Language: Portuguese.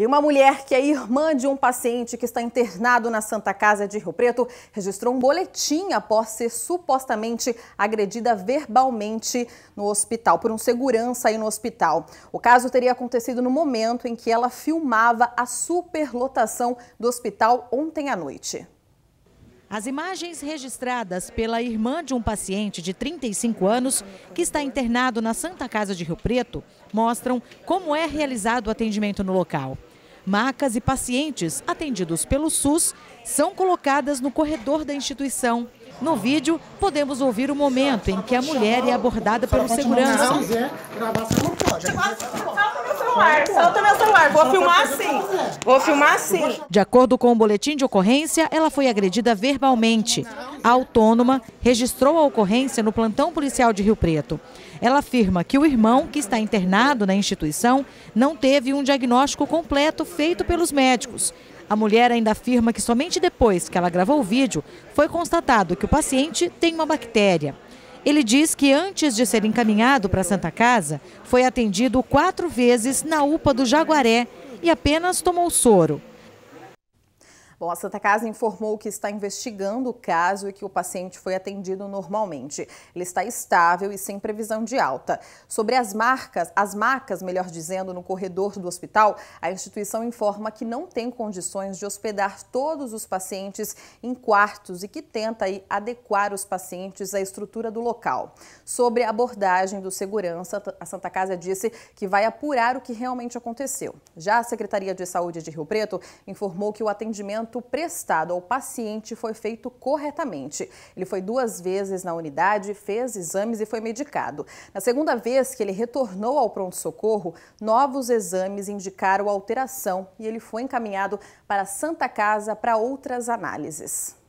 E uma mulher que é irmã de um paciente que está internado na Santa Casa de Rio Preto registrou um boletim após ser supostamente agredida verbalmente no hospital, por um segurança aí no hospital. O caso teria acontecido no momento em que ela filmava a superlotação do hospital ontem à noite. As imagens registradas pela irmã de um paciente de 35 anos que está internado na Santa Casa de Rio Preto mostram como é realizado o atendimento no local. Macas e pacientes atendidos pelo SUS são colocadas no corredor da instituição. No vídeo, podemos ouvir o momento em que a mulher é abordada pelo segurança. Se quiser gravar, você não pode. Solta meu celular, meu celular. Vou filmar sim. Vou filmar sim. De acordo com o boletim de ocorrência, ela foi agredida verbalmente. A autônoma registrou a ocorrência no plantão policial de Rio Preto. Ela afirma que o irmão, que está internado na instituição, não teve um diagnóstico completo feito pelos médicos a mulher ainda afirma que somente depois que ela gravou o vídeo foi constatado que o paciente tem uma bactéria. Ele diz que antes de ser encaminhado para a Santa Casa, foi atendido quatro vezes na UPA do Jaguaré e apenas tomou soro. Bom, a Santa Casa informou que está investigando o caso e que o paciente foi atendido normalmente. Ele está estável e sem previsão de alta. Sobre as marcas, as macas, melhor dizendo, no corredor do hospital, a instituição informa que não tem condições de hospedar todos os pacientes em quartos e que tenta aí, adequar os pacientes à estrutura do local. Sobre a abordagem do segurança, a Santa Casa disse que vai apurar o que realmente aconteceu. Já a Secretaria de Saúde de Rio Preto informou que o atendimento atendimento prestado ao paciente foi feito corretamente. Ele foi duas vezes na unidade, fez exames e foi medicado. Na segunda vez que ele retornou ao pronto-socorro, novos exames indicaram alteração e ele foi encaminhado para a Santa Casa para outras análises.